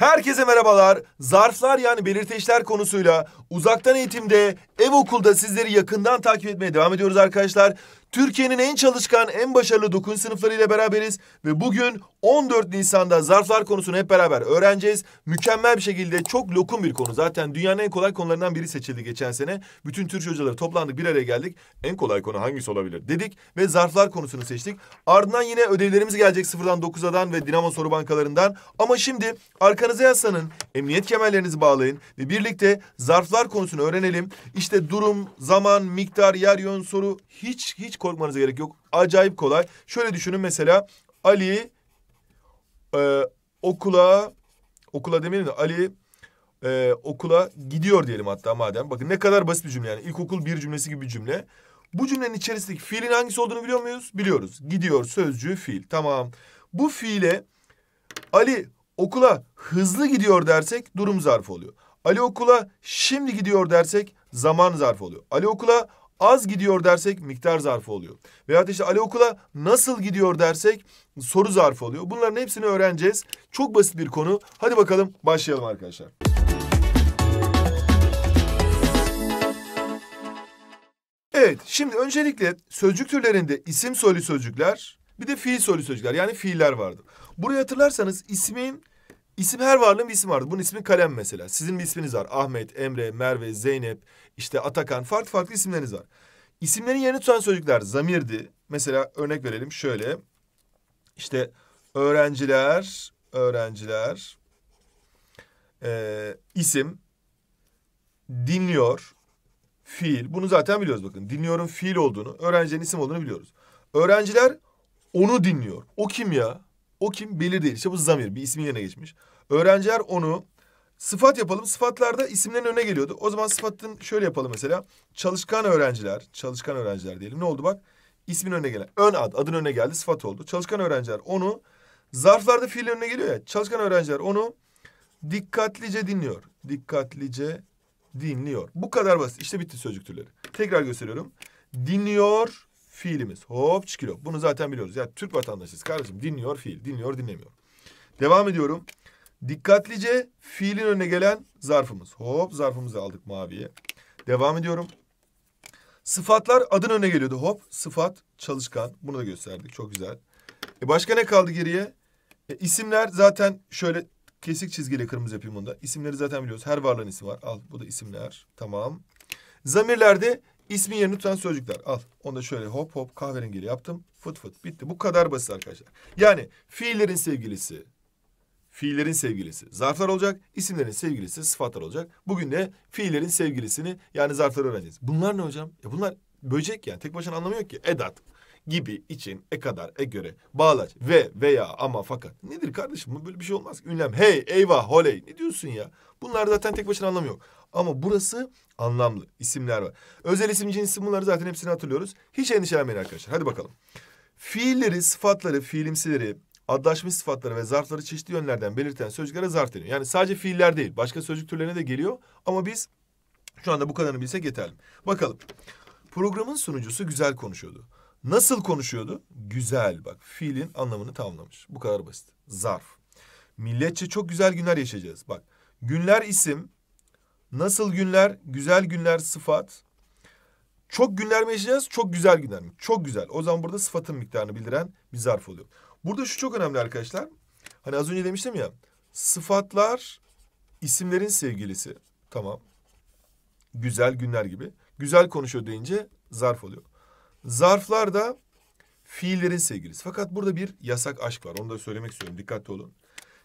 Herkese merhabalar. Zarflar yani belirteçler konusuyla uzaktan eğitimde, ev okulda sizleri yakından takip etmeye devam ediyoruz arkadaşlar. Türkiye'nin en çalışkan, en başarılı dokun sınıflarıyla beraberiz ve bugün 14 Nisan'da zarflar konusunu hep beraber öğreneceğiz. Mükemmel bir şekilde çok lokum bir konu. Zaten dünyanın en kolay konularından biri seçildi geçen sene. Bütün Türk hocaları toplandık, bir araya geldik. En kolay konu hangisi olabilir dedik ve zarflar konusunu seçtik. Ardından yine ödevlerimiz gelecek sıfırdan 9'dan ve Dinamo soru bankalarından. Ama şimdi arkanıza yaslanın, emniyet kemerlerinizi bağlayın ve birlikte zarflar konusunu öğrenelim. İşte durum, zaman, miktar, yer, yön, soru hiç hiç korkmanıza gerek yok. Acayip kolay. Şöyle düşünün mesela Ali e, okula okula demeyelim de Ali e, okula gidiyor diyelim hatta madem. Bakın ne kadar basit bir cümle yani. İlkokul bir cümlesi gibi bir cümle. Bu cümlenin içerisindeki fiilin hangisi olduğunu biliyor muyuz? Biliyoruz. Gidiyor sözcüğü fiil. Tamam. Bu fiile Ali okula hızlı gidiyor dersek durum zarfı oluyor. Ali okula şimdi gidiyor dersek zaman zarfı oluyor. Ali okula az gidiyor dersek miktar zarfı oluyor. Veya işte Ali okula nasıl gidiyor dersek soru zarfı oluyor. Bunların hepsini öğreneceğiz. Çok basit bir konu. Hadi bakalım başlayalım arkadaşlar. Evet şimdi öncelikle sözcük türlerinde isim soli sözcükler bir de fiil soli sözcükler yani fiiller vardır. Burayı hatırlarsanız ismin İsim her varlığın bir ismi vardır. Bunun ismi kalem mesela. Sizin bir isminiz var. Ahmet, Emre, Merve, Zeynep, işte Atakan. Farklı farklı isimleriniz var. İsimlerin yerini tutan sözcükler zamirdi. Mesela örnek verelim şöyle. İşte öğrenciler, öğrenciler, e, isim, dinliyor, fiil. Bunu zaten biliyoruz bakın. Dinliyorum fiil olduğunu, öğrencinin isim olduğunu biliyoruz. Öğrenciler onu dinliyor. O kim ya? O kim? Belli değil. İşte bu zamir. Bir ismin yerine geçmiş. Öğrenciler onu sıfat yapalım. Sıfatlarda isimlerin önüne geliyordu. O zaman sıfatın şöyle yapalım mesela. Çalışkan öğrenciler. Çalışkan öğrenciler diyelim. Ne oldu bak? İsmin önüne gelen. Ön ad. Adın önüne geldi. Sıfat oldu. Çalışkan öğrenciler onu zarflarda fiil önüne geliyor ya. Çalışkan öğrenciler onu dikkatlice dinliyor. Dikkatlice dinliyor. Bu kadar basit. İşte bitti sözcük türleri. Tekrar gösteriyorum. Dinliyor, fiilimiz. Hop çıkıyor Bunu zaten biliyoruz. Ya Türk vatandaşıyız kardeşim. Dinliyor fiil. Dinliyor dinlemiyor. Devam ediyorum. Dikkatlice fiilin önüne gelen zarfımız. Hop zarfımızı aldık maviye. Devam ediyorum. Sıfatlar adın önüne geliyordu. Hop sıfat çalışkan. Bunu da gösterdik. Çok güzel. E başka ne kaldı geriye? E, isimler zaten şöyle kesik çizgiyle kırmızı yapayım bunda. İsimleri zaten biliyoruz. Her varlığın ismi var. Al bu da isimler. Tamam. Zamirlerde İsmin yerini tutan sözcükler. Al. Onu da şöyle hop hop kahverengiyle yaptım. Fıt fıt. Bitti. Bu kadar basit arkadaşlar. Yani fiillerin sevgilisi, fiillerin sevgilisi zarflar olacak. isimlerin sevgilisi sıfatlar olacak. Bugün de fiillerin sevgilisini yani zarfları öğreneceğiz. Bunlar ne hocam? E bunlar böcek yani. Tek başına anlamıyor ki. Edat gibi, için, e kadar, e göre, bağlaç, ve, veya, ama, fakat. Nedir kardeşim? bu Böyle bir şey olmaz. Ünlem, hey, eyvah, holey. Ne diyorsun ya? Bunlar zaten tek başına anlamı yok. Ama burası anlamlı isimler var. Özel isim cins bunları zaten hepsini hatırlıyoruz. Hiç endişelenmeyin arkadaşlar. Hadi bakalım. Fiilleri, sıfatları, fiilimsileri, adlaşmış sıfatları ve zarfları çeşitli yönlerden belirten sözcüklere zarf deniyor. Yani sadece fiiller değil, başka sözcük türlerine de geliyor. Ama biz şu anda bu kadarını bilsek yeterli. Bakalım. Programın sunucusu güzel konuşuyordu. Nasıl konuşuyordu? Güzel bak. Fiilin anlamını tamamlamış. Bu kadar basit. Zarf. Milletçe çok güzel günler yaşayacağız. Bak. Günler isim, Nasıl günler? Güzel günler sıfat. Çok günler mi yaşayacağız? Çok güzel günler mi? Çok güzel. O zaman burada sıfatın miktarını bildiren bir zarf oluyor. Burada şu çok önemli arkadaşlar. Hani az önce demiştim ya. Sıfatlar isimlerin sevgilisi. Tamam. Güzel günler gibi. Güzel konuşuyor deyince zarf oluyor. Zarflar da fiillerin sevgilisi. Fakat burada bir yasak aşk var. Onu da söylemek istiyorum. Dikkatli olun.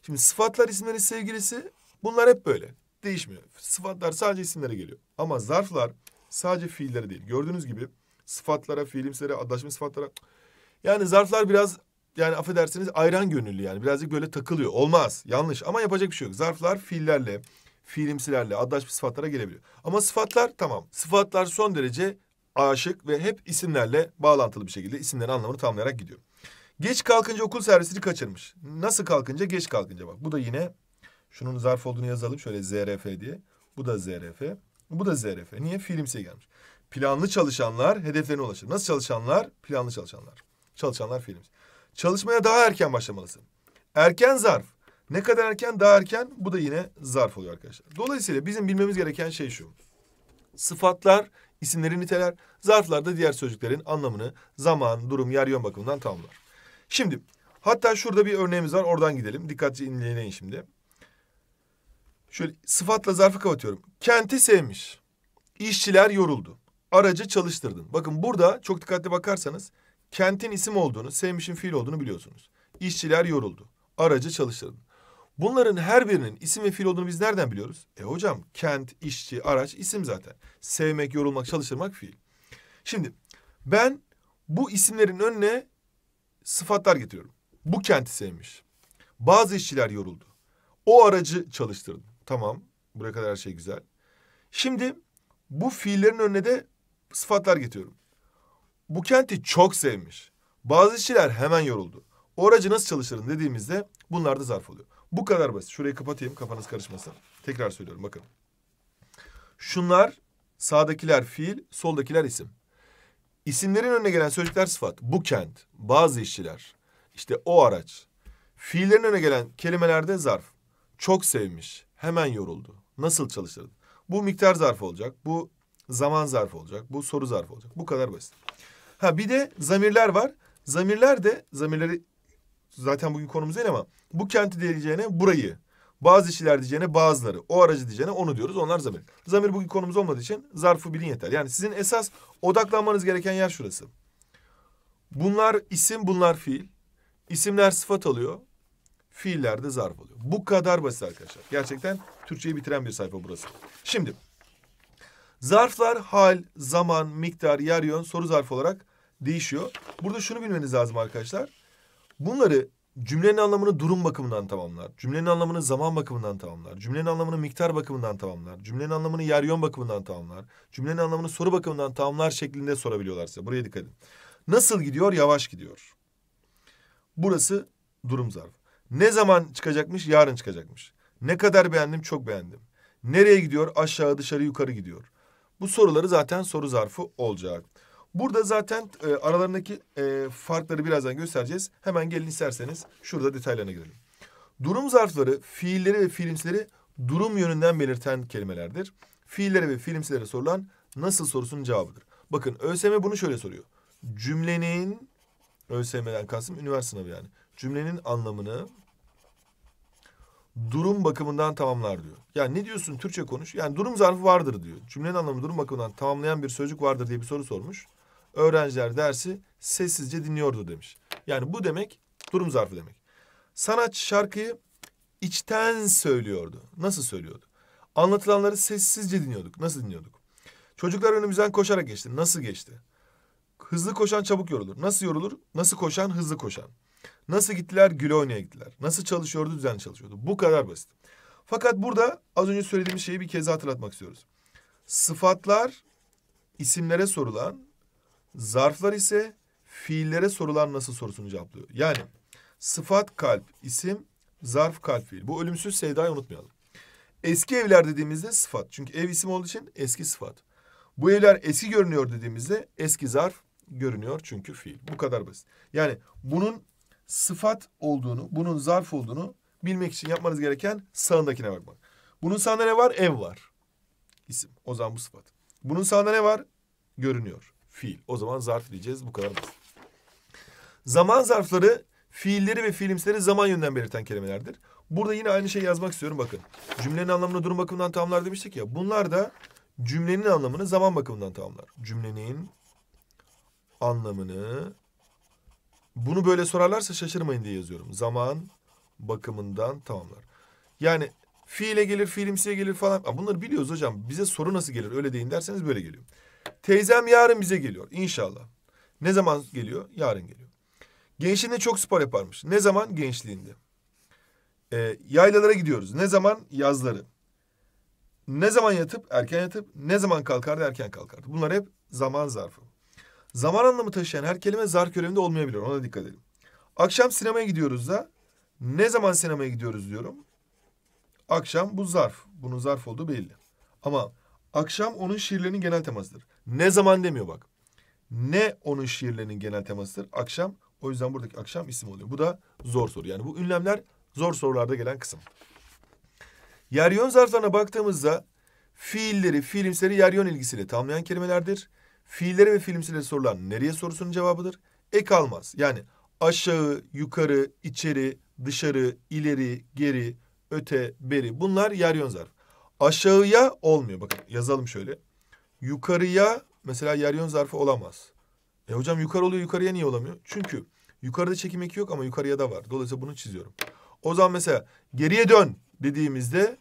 Şimdi sıfatlar isimlerin sevgilisi. Bunlar hep böyle değişmiyor. Sıfatlar sadece isimlere geliyor. Ama zarflar sadece fiillere değil. Gördüğünüz gibi sıfatlara, fiilimsilere, adaşma sıfatlara. Yani zarflar biraz yani affedersiniz ayran gönüllü yani. Birazcık böyle takılıyor. Olmaz. Yanlış. Ama yapacak bir şey yok. Zarflar fiillerle, fiilimsilerle, adaşma sıfatlara gelebiliyor. Ama sıfatlar tamam. Sıfatlar son derece aşık ve hep isimlerle bağlantılı bir şekilde isimlerin anlamını tamamlayarak gidiyor. Geç kalkınca okul servisini kaçırmış. Nasıl kalkınca? Geç kalkınca bak. Bu da yine Şunun zarf olduğunu yazalım şöyle ZRF diye. Bu da ZRF. Bu da ZRF. Niye? Fiilimsiye gelmiş. Planlı çalışanlar hedeflerine ulaşır. Nasıl çalışanlar? Planlı çalışanlar. Çalışanlar fiilimiz. Çalışmaya daha erken başlamalısın. Erken zarf. Ne kadar erken daha erken bu da yine zarf oluyor arkadaşlar. Dolayısıyla bizim bilmemiz gereken şey şu. Sıfatlar isimleri niteler. Zarflar da diğer sözcüklerin anlamını zaman, durum, yer, yön bakımından tamamlar. Şimdi hatta şurada bir örneğimiz var oradan gidelim. Dikkatli inleyin şimdi. Şöyle sıfatla zarfı kapatıyorum. Kenti sevmiş. İşçiler yoruldu. Aracı çalıştırdın. Bakın burada çok dikkatli bakarsanız kentin isim olduğunu, sevmişin fiil olduğunu biliyorsunuz. İşçiler yoruldu. Aracı çalıştırdın. Bunların her birinin isim ve fiil olduğunu biz nereden biliyoruz? E hocam kent, işçi, araç isim zaten. Sevmek, yorulmak, çalıştırmak fiil. Şimdi ben bu isimlerin önüne sıfatlar getiriyorum. Bu kenti sevmiş. Bazı işçiler yoruldu. O aracı çalıştırdım. Tamam. Buraya kadar her şey güzel. Şimdi bu fiillerin önüne de sıfatlar getiriyorum. Bu kenti çok sevmiş. Bazı işçiler hemen yoruldu. Oracı nasıl çalışırın dediğimizde bunlar da zarf oluyor. Bu kadar basit. Şurayı kapatayım kafanız karışmasın. Tekrar söylüyorum bakın. Şunlar sağdakiler fiil, soldakiler isim. İsimlerin önüne gelen sözcükler sıfat. Bu kent, bazı işçiler, işte o araç. Fiillerin önüne gelen kelimelerde zarf. Çok sevmiş, hemen yoruldu. Nasıl çalıştırdın? Bu miktar zarfı olacak. Bu zaman zarfı olacak. Bu soru zarfı olacak. Bu kadar basit. Ha bir de zamirler var. Zamirler de zamirleri zaten bugün konumuz değil ama bu kenti diyeceğine burayı, bazı işler diyeceğine bazıları, o aracı diyeceğine onu diyoruz. Onlar zamir. Zamir bugün konumuz olmadığı için zarfı bilin yeter. Yani sizin esas odaklanmanız gereken yer şurası. Bunlar isim, bunlar fiil. İsimler sıfat alıyor. Fiiller zarf oluyor. Bu kadar basit arkadaşlar. Gerçekten Türkçeyi bitiren bir sayfa burası. Şimdi zarflar hal, zaman, miktar, yer, yön, soru zarfı olarak değişiyor. Burada şunu bilmeniz lazım arkadaşlar. Bunları cümlenin anlamını durum bakımından tamamlar. Cümlenin anlamını zaman bakımından tamamlar. Cümlenin anlamını miktar bakımından tamamlar. Cümlenin anlamını yer yön bakımından tamamlar. Cümlenin anlamını soru bakımından tamamlar şeklinde sorabiliyorlar size. Buraya dikkat edin. Nasıl gidiyor? Yavaş gidiyor. Burası durum zarfı. Ne zaman çıkacakmış? Yarın çıkacakmış. Ne kadar beğendim? Çok beğendim. Nereye gidiyor? Aşağı dışarı yukarı gidiyor. Bu soruları zaten soru zarfı olacak. Burada zaten e, aralarındaki e, farkları birazdan göstereceğiz. Hemen gelin isterseniz şurada detaylarına girelim. Durum zarfları fiilleri ve fiilimsileri durum yönünden belirten kelimelerdir. Fiillere ve fiilimsilere sorulan nasıl sorusunun cevabıdır. Bakın ÖSYM bunu şöyle soruyor. Cümlenin ÖSYM'den kastım üniversite sınavı yani cümlenin anlamını durum bakımından tamamlar diyor. Yani ne diyorsun Türkçe konuş. Yani durum zarfı vardır diyor. Cümlenin anlamı durum bakımından tamamlayan bir sözcük vardır diye bir soru sormuş. Öğrenciler dersi sessizce dinliyordu demiş. Yani bu demek durum zarfı demek. Sanatçı şarkıyı içten söylüyordu. Nasıl söylüyordu? Anlatılanları sessizce dinliyorduk. Nasıl dinliyorduk? Çocuklar önümüzden koşarak geçti. Nasıl geçti? Hızlı koşan çabuk yorulur. Nasıl yorulur? Nasıl koşan hızlı koşan. Nasıl gittiler? Güle oynaya gittiler. Nasıl çalışıyordu? Düzenli çalışıyordu. Bu kadar basit. Fakat burada az önce söylediğim şeyi bir kez hatırlatmak istiyoruz. Sıfatlar isimlere sorulan, zarflar ise fiillere sorulan nasıl sorusunu cevaplıyor. Yani sıfat kalp, isim, zarf kalp fiil. Bu ölümsüz sevdayı unutmayalım. Eski evler dediğimizde sıfat. Çünkü ev isim olduğu için eski sıfat. Bu evler eski görünüyor dediğimizde eski zarf görünüyor çünkü fiil. Bu kadar basit. Yani bunun sıfat olduğunu, bunun zarf olduğunu bilmek için yapmanız gereken sağındakine bakmak. Bunun sağında ne var? Ev var. İsim. O zaman bu sıfat. Bunun sağında ne var? Görünüyor. Fiil. O zaman zarf diyeceğiz. Bu kadar basit. Zaman zarfları fiilleri ve fiilimsileri zaman yönden belirten kelimelerdir. Burada yine aynı şeyi yazmak istiyorum bakın. Cümlenin anlamını durum bakımından tamamlar demiştik ya. Bunlar da cümlenin anlamını zaman bakımından tamamlar. Cümlenin anlamını bunu böyle sorarlarsa şaşırmayın diye yazıyorum. Zaman bakımından tamamlar. Yani fiile gelir, fiilimsiye gelir falan. bunları biliyoruz hocam. Bize soru nasıl gelir? Öyle deyin derseniz böyle geliyor. Teyzem yarın bize geliyor inşallah. Ne zaman geliyor? Yarın geliyor. Gençliğinde çok spor yaparmış. Ne zaman? Gençliğinde. Ee, yaylalara gidiyoruz. Ne zaman? Yazları. Ne zaman yatıp? Erken yatıp. Ne zaman kalkardı? Erken kalkardı. Bunlar hep zaman zarfı. Zaman anlamı taşıyan her kelime zar görevinde olmayabilir. Ona dikkat edin. Akşam sinemaya gidiyoruz da ne zaman sinemaya gidiyoruz diyorum. Akşam bu zarf. Bunun zarf olduğu belli. Ama akşam onun şiirlerinin genel temasıdır. Ne zaman demiyor bak. Ne onun şiirlerinin genel temasıdır. Akşam. O yüzden buradaki akşam isim oluyor. Bu da zor soru. Yani bu ünlemler zor sorularda gelen kısım. Yer zarflarına baktığımızda fiilleri, fiilimsleri yer ilgisiyle tamlayan kelimelerdir. Fiilleri ve fiilimsiyle sorulan nereye sorusunun cevabıdır. Ek almaz. Yani aşağı, yukarı, içeri, dışarı, ileri, geri, öte, beri. Bunlar yer yön zarf. Aşağıya olmuyor. Bakın yazalım şöyle. Yukarıya mesela yer yön zarfı olamaz. E hocam yukarı oluyor yukarıya niye olamıyor? Çünkü yukarıda çekim eki yok ama yukarıya da var. Dolayısıyla bunu çiziyorum. O zaman mesela geriye dön dediğimizde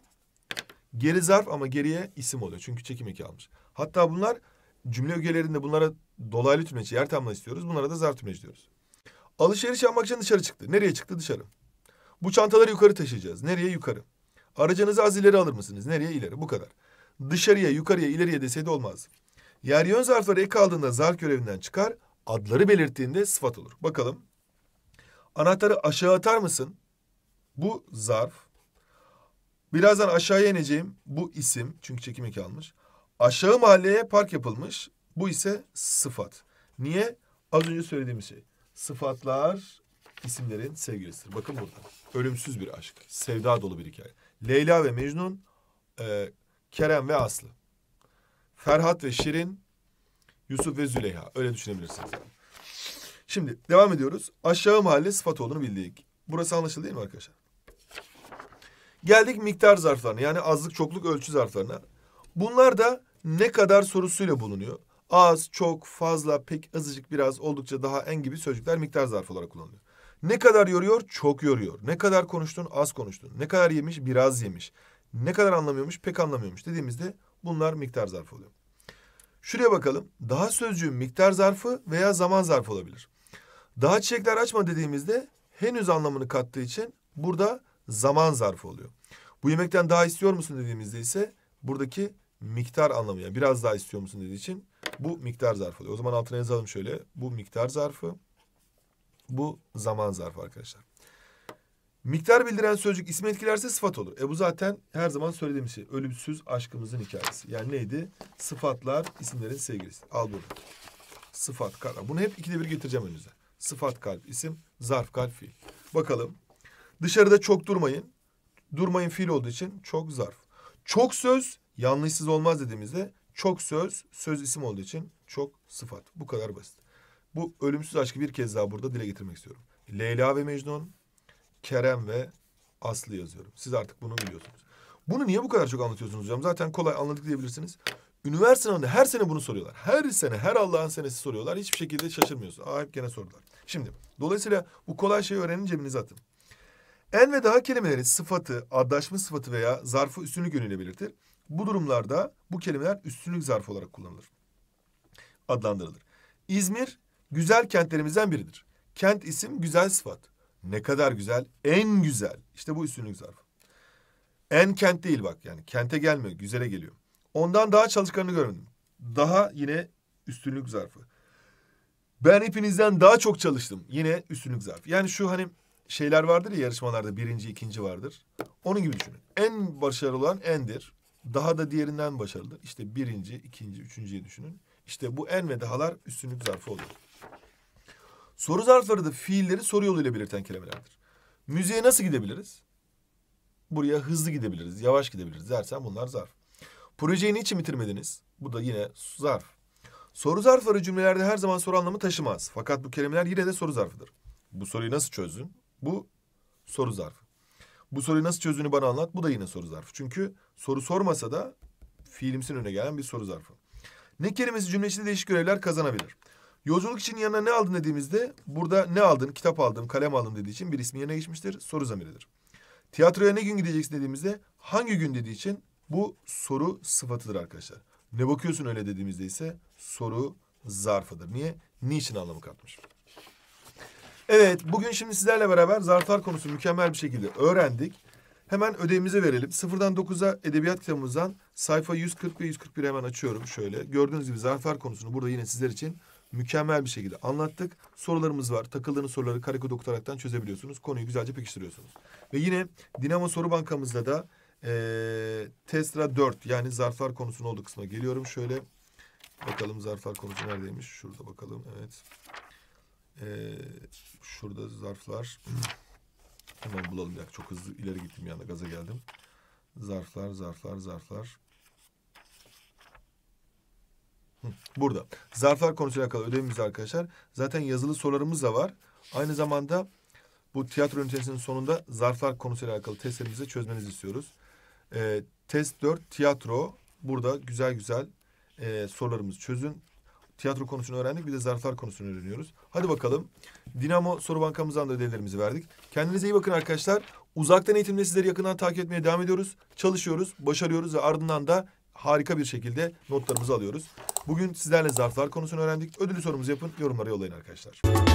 geri zarf ama geriye isim oluyor. Çünkü çekim eki almış. Hatta bunlar cümle ögelerinde bunlara dolaylı tümleci, yer tamla istiyoruz. Bunlara da zar tümleci diyoruz. Alışveriş yapmak için dışarı çıktı. Nereye çıktı? Dışarı. Bu çantaları yukarı taşıyacağız. Nereye? Yukarı. Aracınızı az ileri alır mısınız? Nereye? ileri. Bu kadar. Dışarıya, yukarıya, ileriye deseydi olmaz. Yer yön zarfları ek aldığında zarf görevinden çıkar. Adları belirttiğinde sıfat olur. Bakalım. Anahtarı aşağı atar mısın? Bu zarf. Birazdan aşağıya ineceğim. Bu isim. Çünkü çekim eki almış. Aşağı mahalleye park yapılmış. Bu ise sıfat. Niye? Az önce söylediğimiz şey. Sıfatlar isimlerin sevgilisidir. Bakın burada. Ölümsüz bir aşk. Sevda dolu bir hikaye. Leyla ve Mecnun, e, Kerem ve Aslı. Ferhat ve Şirin, Yusuf ve Züleyha. Öyle düşünebilirsiniz. Şimdi devam ediyoruz. Aşağı mahalle sıfat olduğunu bildik. Burası anlaşıldı değil mi arkadaşlar? Geldik miktar zarflarına. Yani azlık çokluk ölçü zarflarına. Bunlar da ne kadar sorusuyla bulunuyor. Az, çok, fazla, pek, azıcık, biraz, oldukça, daha, en gibi sözcükler miktar zarfı olarak kullanılıyor. Ne kadar yoruyor? Çok yoruyor. Ne kadar konuştun? Az konuştun. Ne kadar yemiş? Biraz yemiş. Ne kadar anlamıyormuş? Pek anlamıyormuş dediğimizde bunlar miktar zarfı oluyor. Şuraya bakalım. Daha sözcüğü miktar zarfı veya zaman zarfı olabilir. Daha çiçekler açma dediğimizde henüz anlamını kattığı için burada zaman zarfı oluyor. Bu yemekten daha istiyor musun dediğimizde ise buradaki miktar anlamı biraz daha istiyor musun dediği için bu miktar zarfı oluyor. O zaman altına yazalım şöyle. Bu miktar zarfı. Bu zaman zarfı arkadaşlar. Miktar bildiren sözcük ismi etkilerse sıfat olur. E bu zaten her zaman söylediğim şey. Ölümsüz aşkımızın hikayesi. Yani neydi? Sıfatlar isimlerin sevgilisi. Al bunu. Sıfat kalp. Bunu hep ikide bir getireceğim önünüze. Sıfat kalp isim, zarf kalp fiil. Bakalım. Dışarıda çok durmayın. Durmayın fiil olduğu için çok zarf. Çok söz yanlışsız olmaz dediğimizde çok söz, söz isim olduğu için çok sıfat. Bu kadar basit. Bu ölümsüz aşkı bir kez daha burada dile getirmek istiyorum. Leyla ve Mecnun, Kerem ve Aslı yazıyorum. Siz artık bunu biliyorsunuz. Bunu niye bu kadar çok anlatıyorsunuz hocam? Zaten kolay anladık diyebilirsiniz. Üniversite sınavında her sene bunu soruyorlar. Her sene, her Allah'ın senesi soruyorlar. Hiçbir şekilde şaşırmıyorsun. Aa hep gene sordular. Şimdi, dolayısıyla bu kolay şeyi öğrenin cebinize atın. En ve daha kelimeleri sıfatı, adlaşma sıfatı veya zarfı üstünlük yönüyle belirtir. Bu durumlarda bu kelimeler üstünlük zarfı olarak kullanılır. Adlandırılır. İzmir güzel kentlerimizden biridir. Kent isim güzel sıfat. Ne kadar güzel? En güzel. İşte bu üstünlük zarfı. En kent değil bak yani. Kente gelmiyor, güzele geliyor. Ondan daha çalışkanını görmedim. Daha yine üstünlük zarfı. Ben hepinizden daha çok çalıştım. Yine üstünlük zarfı. Yani şu hani şeyler vardır ya yarışmalarda birinci, ikinci vardır. Onun gibi düşünün. En başarılı olan endir. Daha da diğerinden başarılı. İşte birinci, ikinci, üçüncüye düşünün. İşte bu en ve dahalar üstünlük zarfı oluyor. Soru zarfları da fiilleri soru yoluyla belirten kelimelerdir. Müziğe nasıl gidebiliriz? Buraya hızlı gidebiliriz, yavaş gidebiliriz dersen bunlar zarf. Projeyi niçin bitirmediniz? Bu da yine zarf. Soru zarfları cümlelerde her zaman soru anlamı taşımaz. Fakat bu kelimeler yine de soru zarfıdır. Bu soruyu nasıl çözdün? Bu soru zarfı. Bu soruyu nasıl çözdüğünü bana anlat. Bu da yine soru zarfı. Çünkü soru sormasa da fiilimsin öne gelen bir soru zarfı. Ne kelimesi cümle içinde değişik görevler kazanabilir. Yolculuk için yanına ne aldın dediğimizde burada ne aldın, kitap aldım, kalem aldım dediği için bir ismi yerine geçmiştir. Soru zamiridir. Tiyatroya ne gün gideceksin dediğimizde hangi gün dediği için bu soru sıfatıdır arkadaşlar. Ne bakıyorsun öyle dediğimizde ise soru zarfıdır. Niye? Niçin anlamı katmış. Evet, bugün şimdi sizlerle beraber zarflar konusunu mükemmel bir şekilde öğrendik. Hemen ödevimizi verelim. Sıfırdan dokuza edebiyat kitabımızdan sayfa 140 ve 141 hemen açıyorum şöyle. Gördüğünüz gibi zarflar konusunu burada yine sizler için mükemmel bir şekilde anlattık. Sorularımız var. Takıldığınız soruları karekod okutaraktan çözebiliyorsunuz. Konuyu güzelce pekiştiriyorsunuz. Ve yine Dinamo Soru Bankamızda da e, Tesra 4 yani zarflar konusunun olduğu kısma geliyorum. Şöyle bakalım zarflar konusu neredeymiş? Şurada bakalım. Evet. Ee, şurada zarflar. Hemen bulalım ya. Çok hızlı ileri gittim yani gaza geldim. Zarflar, zarflar, zarflar. Burada. Zarflar konusuyla alakalı ödevimiz arkadaşlar. Zaten yazılı sorularımız da var. Aynı zamanda bu tiyatro ünitesinin sonunda zarflar konusuyla alakalı testlerimizi çözmenizi istiyoruz. E, test 4 tiyatro. Burada güzel güzel e, sorularımızı çözün. Tiyatro konusunu öğrendik bir de zarflar konusunu öğreniyoruz. Hadi bakalım. Dinamo soru bankamızdan da ödevlerimizi verdik. Kendinize iyi bakın arkadaşlar. Uzaktan eğitimde sizleri yakından takip etmeye devam ediyoruz. Çalışıyoruz, başarıyoruz ve ardından da harika bir şekilde notlarımızı alıyoruz. Bugün sizlerle zarflar konusunu öğrendik. Ödülü sorumuzu yapın, yorumlara yollayın arkadaşlar.